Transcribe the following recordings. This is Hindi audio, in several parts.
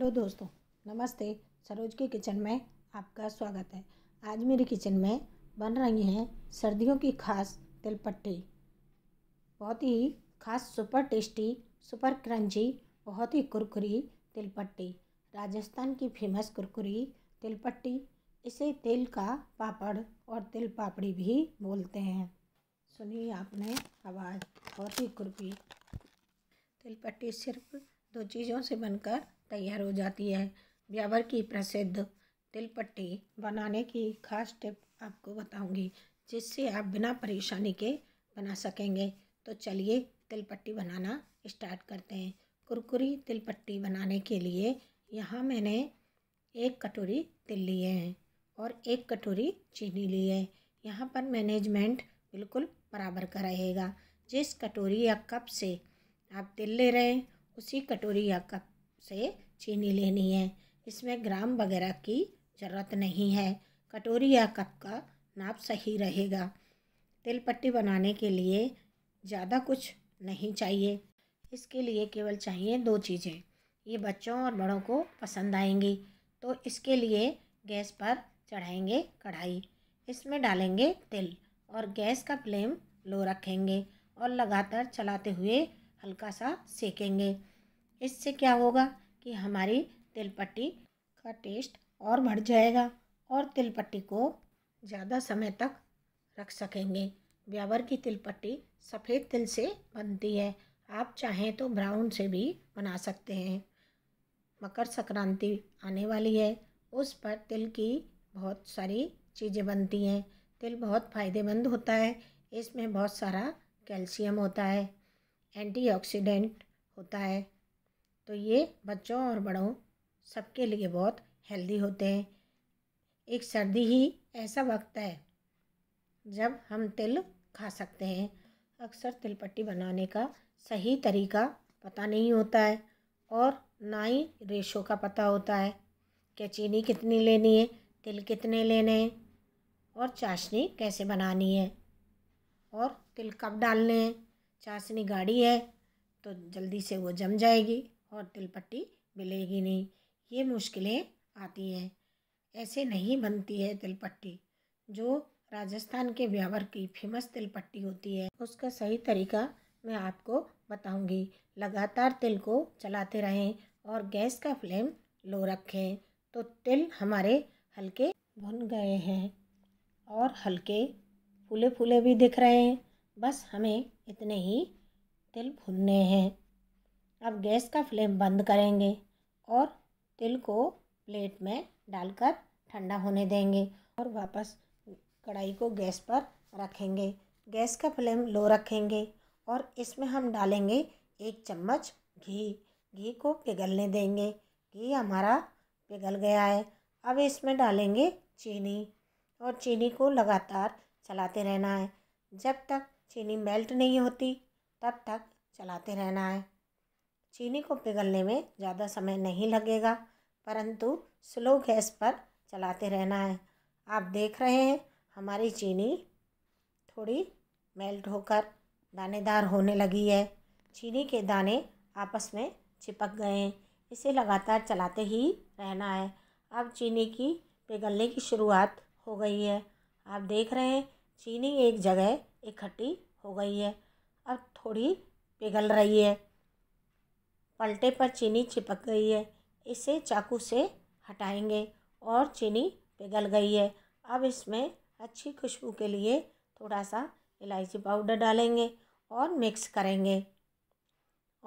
हेलो दोस्तों नमस्ते सरोज के किचन में आपका स्वागत है आज मेरी किचन में बन रही हैं सर्दियों की खास तिलपट्टी बहुत ही खास सुपर टेस्टी सुपर क्रंची बहुत ही कुरकुरी तिलपट्टी राजस्थान की फेमस कुरकुरी तिलपट्टी इसे तिल का पापड़ और तिल पापड़ी भी बोलते हैं सुनिए आपने आवाज़ बहुत ही कुरकुरी तिलपट्टी सिर्फ दो चीज़ों से बनकर तैयार हो जाती है ब्यावर की प्रसिद्ध तिलपट्टी बनाने की खास टिप आपको बताऊंगी जिससे आप बिना परेशानी के बना सकेंगे तो चलिए तिलपट्टी बनाना स्टार्ट करते हैं कुरकुरी तिलपट्टी बनाने के लिए यहाँ मैंने एक कटोरी तिल लिए हैं और एक कटोरी चीनी ली है यहाँ पर मैनेजमेंट बिल्कुल बराबर का रहेगा जिस कटोरी या कप से आप तिल ले रहे हैं उसी कटोरी या कप से चीनी लेनी है इसमें ग्राम वगैरह की ज़रूरत नहीं है कटोरी या कप का नाप सही रहेगा तिल पट्टी बनाने के लिए ज़्यादा कुछ नहीं चाहिए इसके लिए केवल चाहिए दो चीज़ें ये बच्चों और बड़ों को पसंद आएंगी तो इसके लिए गैस पर चढ़ाएंगे कढ़ाई इसमें डालेंगे तिल और गैस का फ्लेम लो रखेंगे और लगातार चलाते हुए हल्का सा सेकेंगे इससे क्या होगा कि हमारी तिलपट्टी का टेस्ट और बढ़ जाएगा और तिलपट्टी को ज़्यादा समय तक रख सकेंगे ब्यावर की तिलपट्टी सफ़ेद तिल से बनती है आप चाहें तो ब्राउन से भी बना सकते हैं मकर संक्रांति आने वाली है उस पर तिल की बहुत सारी चीज़ें बनती हैं तिल बहुत फ़ायदेमंद होता है इसमें बहुत सारा कैल्शियम होता है एंटीऑक्सीडेंट होता है तो ये बच्चों और बड़ों सबके लिए बहुत हेल्दी होते हैं एक सर्दी ही ऐसा वक्त है जब हम तिल खा सकते हैं अक्सर तिलपट्टी बनाने का सही तरीका पता नहीं होता है और ना ही रेशों का पता होता है कि चीनी कितनी लेनी है तिल कितने लेने हैं और चाशनी कैसे बनानी है और तिल कब डालने हैं चाशनी गाड़ी है तो जल्दी से वो जम जाएगी और तिल पट्टी मिलेगी नहीं ये मुश्किलें आती हैं ऐसे नहीं बनती है तिल पट्टी जो राजस्थान के ब्यावर की फेमस तिल पट्टी होती है उसका सही तरीका मैं आपको बताऊंगी लगातार तिल को चलाते रहें और गैस का फ्लेम लो रखें तो तिल हमारे हल्के भुन गए हैं और हल्के फूले फूले भी दिख रहे हैं बस हमें इतने ही तिल भुनने हैं अब गैस का फ्लेम बंद करेंगे और तिल को प्लेट में डालकर ठंडा होने देंगे और वापस कढ़ाई को गैस पर रखेंगे गैस का फ्लेम लो रखेंगे और इसमें हम डालेंगे एक चम्मच घी घी को पिघलने देंगे घी हमारा पिघल गया है अब इसमें डालेंगे चीनी और चीनी को लगातार चलाते रहना है जब तक चीनी मेल्ट नहीं होती तब तक चलाते रहना है चीनी को पिघलने में ज़्यादा समय नहीं लगेगा परंतु स्लो गैस पर चलाते रहना है आप देख रहे हैं हमारी चीनी थोड़ी मेल्ट होकर दानेदार होने लगी है चीनी के दाने आपस में चिपक गए हैं इसे लगातार चलाते ही रहना है अब चीनी की पिघलने की शुरुआत हो गई है आप देख रहे हैं चीनी एक जगह इकट्ठी हो गई है अब थोड़ी पिघल रही है पलटे पर चीनी चिपक गई है इसे चाकू से हटाएंगे और चीनी पिघल गई है अब इसमें अच्छी खुशबू के लिए थोड़ा सा इलायची पाउडर डालेंगे और मिक्स करेंगे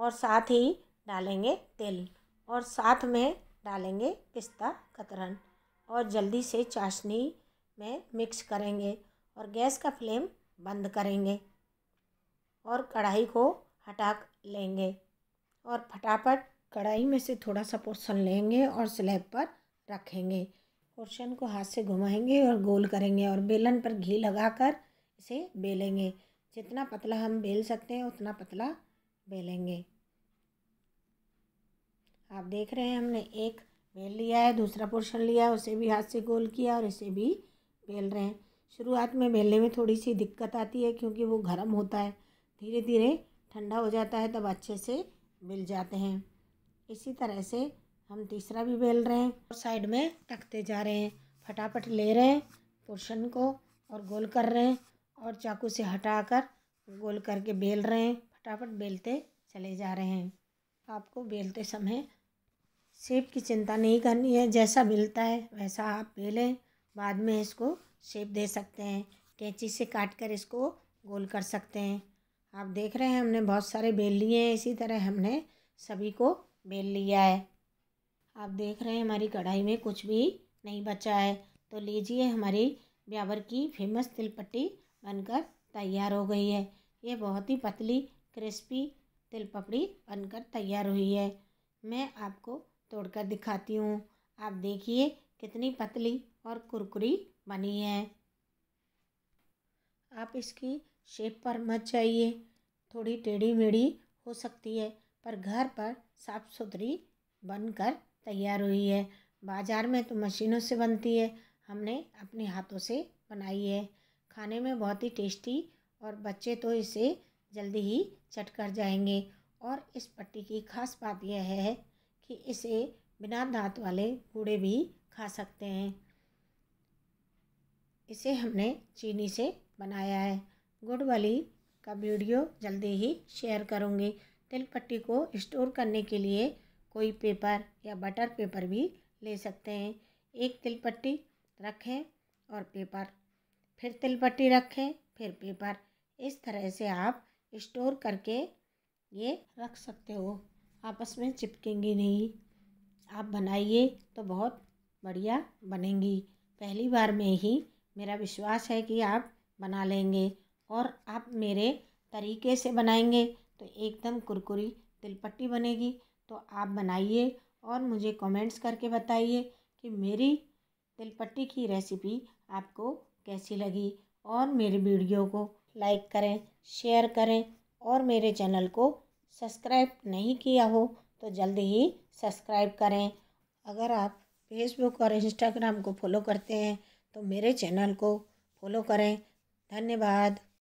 और साथ ही डालेंगे तिल और साथ में डालेंगे पिस्ता कतरन और जल्दी से चाशनी में मिक्स करेंगे और गैस का फ्लेम बंद करेंगे और कढ़ाई को हटा लेंगे और फटाफट कढ़ाई में से थोड़ा सा पोर्सन लेंगे और स्लैब पर रखेंगे पोर्शन को हाथ से घुमाएंगे और गोल करेंगे और बेलन पर घी लगाकर इसे बेलेंगे जितना पतला हम बेल सकते हैं उतना पतला बेलेंगे आप देख रहे हैं हमने एक बेल लिया है दूसरा पोर्शन लिया है उसे भी हाथ से गोल किया और इसे भी बेल रहे हैं शुरुआत में बेलने में थोड़ी सी दिक्कत आती है क्योंकि वो गर्म होता है धीरे धीरे ठंडा हो जाता है तब अच्छे से बेल जाते हैं इसी तरह से हम तीसरा भी बेल रहे हैं और साइड में टकते जा रहे हैं फटाफट ले रहे हैं पोर्शन को और गोल कर रहे हैं और चाकू से हटा कर गोल करके बेल रहे हैं फटाफट बेलते चले जा रहे हैं आपको बेलते समय सेब की चिंता नहीं करनी है जैसा मिलता है वैसा आप बेलें बाद में इसको शेप दे सकते हैं कैंची से काट कर इसको गोल कर सकते हैं आप देख रहे हैं हमने बहुत सारे बेल लिए हैं इसी तरह हमने सभी को बेल लिया है आप देख रहे हैं हमारी कढ़ाई में कुछ भी नहीं बचा है तो लीजिए हमारी ब्यावर की फेमस तिलपट्टी बनकर तैयार हो गई है ये बहुत ही पतली क्रिस्पी तिल पपड़ी बनकर तैयार हुई है मैं आपको तोड़कर दिखाती हूँ आप देखिए कितनी पतली और कुरकुरी बनी है आप इसकी शेप पर मत जाइए थोड़ी टेढ़ी मेढ़ी हो सकती है पर घर पर साफ सुथरी बनकर तैयार हुई है बाज़ार में तो मशीनों से बनती है हमने अपने हाथों से बनाई है खाने में बहुत ही टेस्टी और बच्चे तो इसे जल्दी ही चट कर जाएंगे और इस पट्टी की खास बात यह है कि इसे बिना दांत वाले बूढ़े भी खा सकते हैं इसे हमने चीनी से बनाया है गुड़ वाली का वीडियो जल्दी ही शेयर करूँगी तिल पट्टी को स्टोर करने के लिए कोई पेपर या बटर पेपर भी ले सकते हैं एक तिल पट्टी रखें और पेपर फिर तिल पट्टी रखें फिर पेपर इस तरह से आप स्टोर करके ये रख सकते हो आपस में चिपकेंगी नहीं आप बनाइए तो बहुत बढ़िया बनेंगी पहली बार में ही मेरा विश्वास है कि आप बना लेंगे और आप मेरे तरीके से बनाएंगे तो एकदम कुरकुरी तिलपट्टी बनेगी तो आप बनाइए और मुझे कमेंट्स करके बताइए कि मेरी तिलपट्टी की रेसिपी आपको कैसी लगी और मेरे वीडियो को लाइक करें शेयर करें और मेरे चैनल को सब्सक्राइब नहीं किया हो तो जल्दी ही सब्सक्राइब करें अगर आप फेसबुक और इंस्टाग्राम को फॉलो करते हैं तो मेरे चैनल को फॉलो करें धन्यवाद